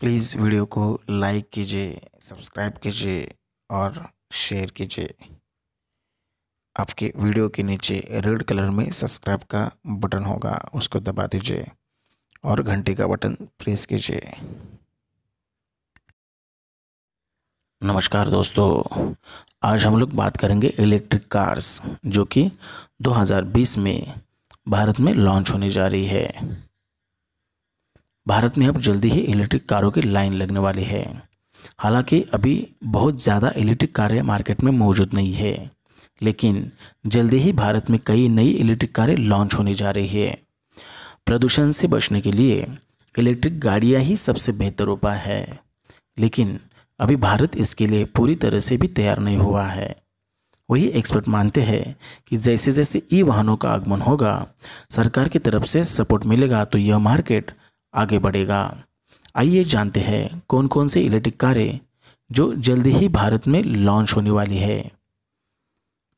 please video को like कीजिए subscribe कीजिए और शेयर कीजिए आपके वीडियो के नीचे रेड कलर में सब्सक्राइब का बटन होगा उसको दबा दीजिए और घंटे का बटन प्रेस कीजिए नमस्कार दोस्तों आज हम लोग बात करेंगे इलेक्ट्रिक कार्स जो कि 2020 में भारत में लॉन्च होने जा रही है भारत में अब जल्दी ही इलेक्ट्रिक कारों की लाइन लगने वाली है हालांकि अभी बहुत ज़्यादा इलेक्ट्रिक कारें मार्केट में मौजूद नहीं है लेकिन जल्दी ही भारत में कई नई इलेक्ट्रिक कारें लॉन्च होने जा रही है प्रदूषण से बचने के लिए इलेक्ट्रिक गाड़ियाँ ही सबसे बेहतर उपाय है लेकिन अभी भारत इसके लिए पूरी तरह से भी तैयार नहीं हुआ है वही एक्सपर्ट मानते हैं कि जैसे जैसे ई वाहनों का आगमन होगा सरकार की तरफ से सपोर्ट मिलेगा तो यह मार्केट आगे बढ़ेगा आइए जानते हैं कौन कौन से इलेक्ट्रिक कारें जो जल्दी ही भारत में लॉन्च होने वाली है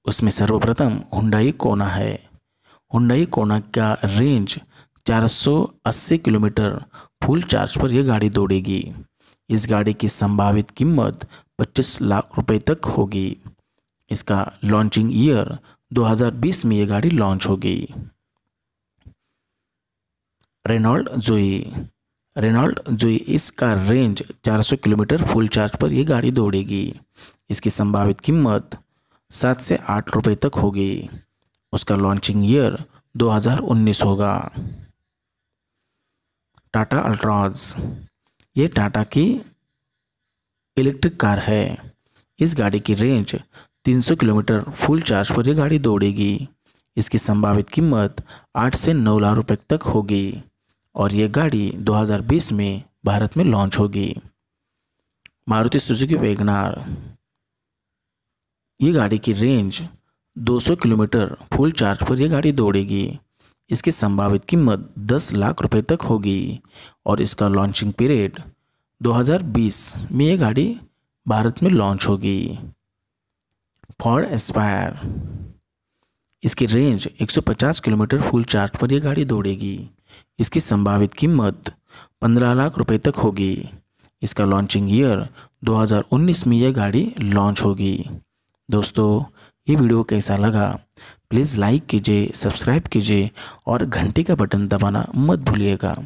उसमें सर्वप्रथम हुंडई कोना है हुंडई कोना का रेंज 480 किलोमीटर फुल चार्ज पर यह गाड़ी दौड़ेगी इस गाड़ी की संभावित कीमत 25 लाख रुपए तक होगी इसका लॉन्चिंग ईयर 2020 में ये गाड़ी लॉन्च होगी रेनॉल्ड जुई रेनॉल्ड जुई इसका रेंज 400 किलोमीटर फुल चार्ज पर यह गाड़ी दौड़ेगी इसकी संभावित कीमत सात से आठ रुपये तक होगी उसका लॉन्चिंग ईयर 2019 होगा टाटा अल्ट्रॉज ये टाटा की इलेक्ट्रिक कार है इस गाड़ी की रेंज 300 किलोमीटर फुल चार्ज पर यह गाड़ी दौड़ेगी इसकी संभावित कीमत आठ से नौ लाख रुपये तक होगी और ये गाड़ी 2020 में भारत में लॉन्च होगी मारुति सुजुकी वेगनार ये गाड़ी की रेंज 200 किलोमीटर फुल चार्ज पर यह गाड़ी दौड़ेगी इसकी संभावित कीमत 10 लाख रुपए तक होगी और इसका लॉन्चिंग पीरियड 2020 में ये गाड़ी भारत में लॉन्च होगी फॉर्ड एस्पायर इसकी रेंज 150 किलोमीटर फुल चार्ज पर यह गाड़ी दौड़ेगी इसकी संभावित कीमत 15 लाख रुपए तक होगी इसका लॉन्चिंग ईयर 2019 में यह गाड़ी लॉन्च होगी दोस्तों ये वीडियो कैसा लगा प्लीज़ लाइक कीजिए सब्सक्राइब कीजिए और घंटे का बटन दबाना मत भूलिएगा